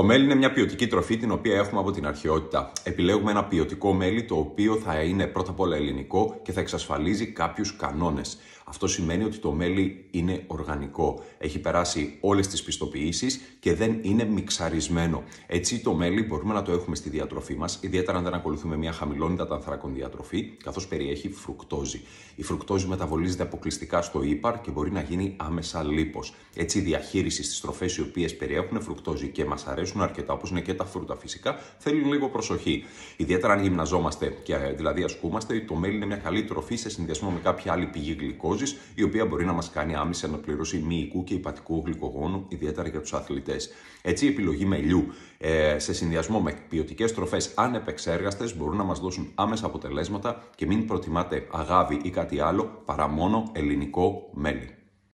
Το μέλι είναι μια ποιοτική τροφή την οποία έχουμε από την αρχαιότητα. Επιλέγουμε ένα ποιοτικό μέλι το οποίο θα είναι πρώτα απ' όλα ελληνικό και θα εξασφαλίζει κάποιους κανόνες. Αυτό σημαίνει ότι το μέλι είναι οργανικό. Έχει περάσει όλες τις πιστοποιήσεις και δεν είναι μιξαρισμένο. Έτσι, το μέλι μπορούμε να το έχουμε στη διατροφή μας, ιδιαίτερα αν δεν ακολουθούμε μια χαμηλόνιδα ανθρακών διατροφή, καθώς περιέχει φρουκτόζη. Η φρουκτόζη μεταβολίζεται αποκλειστικά στο ύπαρ και μπορεί να γίνει άμεσα λίπος. Έτσι, η διαχείριση στις τροφές οι οποίες περιέχουν φρουκτόζη και μας αρέσουν αρέσουν αρκετά, όπως είναι και τα φρούτα φυσικά, θέλουν λίγο προσοχή. Ιδιαίτερα αν γυμναζόμαστε και ε, δηλαδή ασκούμαστε, το μέλι είναι μια καλή τροφή σε συνδυασμό με κάποια άλλη πηγή γλυκόζης, η οποία μπορεί να μας κάνει άμεση αναπληρώση πληρώσει μυϊκού και υπατικού γλυκογόνου, ιδιαίτερα για τους αθλητές. Έτσι, η επιλογή μελιού ε, σε συνδυασμό με ποιοτικές τροφές ανεπεξέργαστες μπορούν να μας δώσουν άμεσα αποτελέσματα και μην προτιμάτε αγάπη ή κάτι άλλο παρά μόνο ελληνικό μέλι.